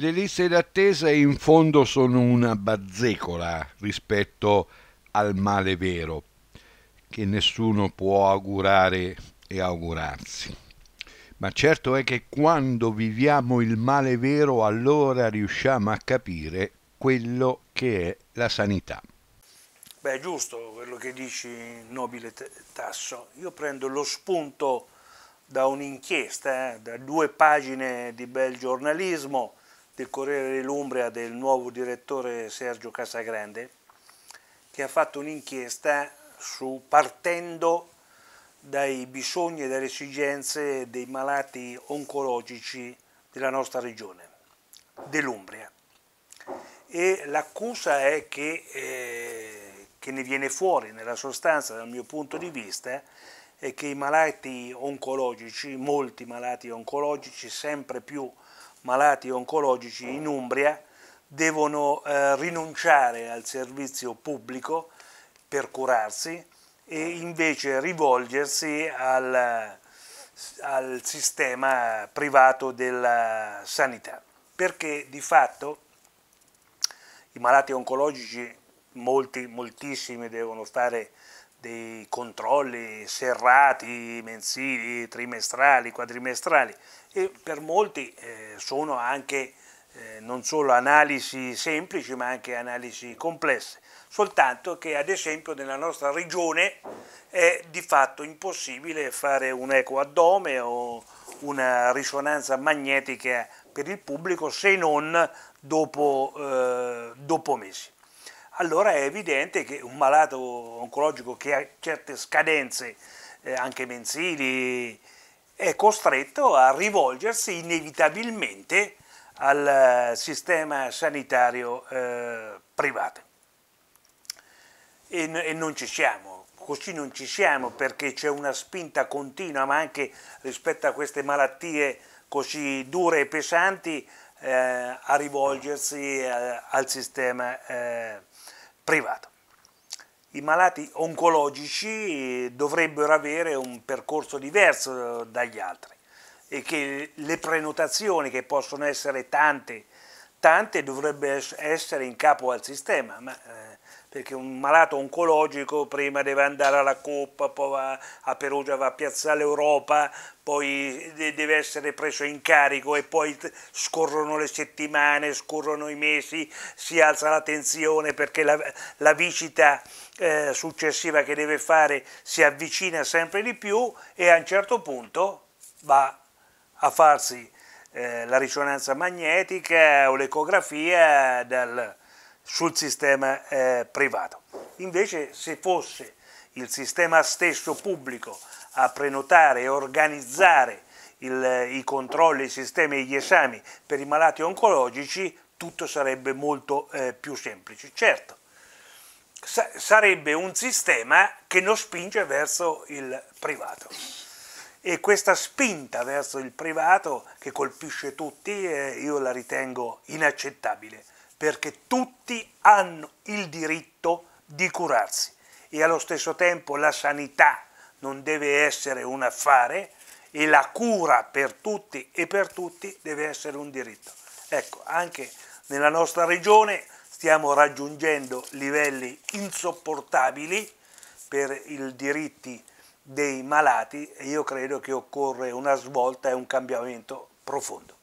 Le liste d'attesa in fondo sono una bazzecola rispetto al male vero che nessuno può augurare e augurarsi. Ma certo è che quando viviamo il male vero allora riusciamo a capire quello che è la sanità. Beh, è giusto quello che dici, nobile Tasso. Io prendo lo spunto da un'inchiesta, eh, da due pagine di bel giornalismo, del Corriere dell'Umbria del nuovo direttore Sergio Casagrande, che ha fatto un'inchiesta su partendo dai bisogni e dalle esigenze dei malati oncologici della nostra regione, dell'Umbria. E l'accusa è che, eh, che ne viene fuori, nella sostanza, dal mio punto di vista, è che i malati oncologici, molti malati oncologici, sempre più malati oncologici in Umbria devono eh, rinunciare al servizio pubblico per curarsi e invece rivolgersi al, al sistema privato della sanità, perché di fatto i malati oncologici, molti, moltissimi devono stare dei controlli serrati, mensili, trimestrali, quadrimestrali e per molti eh, sono anche eh, non solo analisi semplici ma anche analisi complesse, soltanto che ad esempio nella nostra regione è di fatto impossibile fare un eco addome o una risonanza magnetica per il pubblico se non dopo, eh, dopo mesi allora è evidente che un malato oncologico che ha certe scadenze eh, anche mensili è costretto a rivolgersi inevitabilmente al eh, sistema sanitario eh, privato. E, e non ci siamo, così non ci siamo perché c'è una spinta continua, ma anche rispetto a queste malattie così dure e pesanti, eh, a rivolgersi eh, al sistema eh, privato. I malati oncologici dovrebbero avere un percorso diverso dagli altri e che le prenotazioni, che possono essere tante tante dovrebbe essere in capo al sistema, ma, eh, perché un malato oncologico prima deve andare alla Coppa, poi va a Perugia, va a Piazzale Europa, poi deve essere preso in carico e poi scorrono le settimane, scorrono i mesi, si alza la tensione perché la, la visita eh, successiva che deve fare si avvicina sempre di più e a un certo punto va a farsi eh, la risonanza magnetica o l'ecografia dal, sul sistema eh, privato. Invece se fosse il sistema stesso pubblico a prenotare e organizzare il, i controlli, i sistemi e gli esami per i malati oncologici, tutto sarebbe molto eh, più semplice. Certo, sa sarebbe un sistema che non spinge verso il privato e questa spinta verso il privato che colpisce tutti eh, io la ritengo inaccettabile perché tutti hanno il diritto di curarsi e allo stesso tempo la sanità non deve essere un affare e la cura per tutti e per tutti deve essere un diritto. Ecco, anche nella nostra regione stiamo raggiungendo livelli insopportabili per i diritti dei malati e io credo che occorre una svolta e un cambiamento profondo.